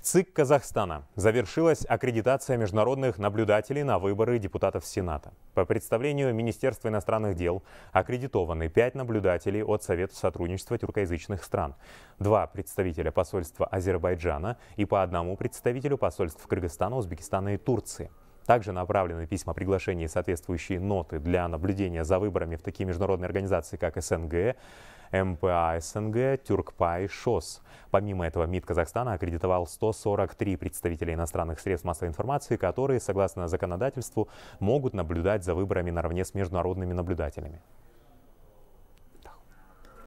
В ЦИК Казахстана завершилась аккредитация международных наблюдателей на выборы депутатов Сената. По представлению Министерства иностранных дел аккредитованы пять наблюдателей от Совета сотрудничества тюркоязычных стран, два представителя посольства Азербайджана и по одному представителю посольств Кыргызстана, Узбекистана и Турции. Также направлены письма приглашения и соответствующие ноты для наблюдения за выборами в такие международные организации, как СНГ, МПА СНГ, Тюркпа ШОС. Помимо этого, МИД Казахстана аккредитовал 143 представителя иностранных средств массовой информации, которые, согласно законодательству, могут наблюдать за выборами наравне с международными наблюдателями.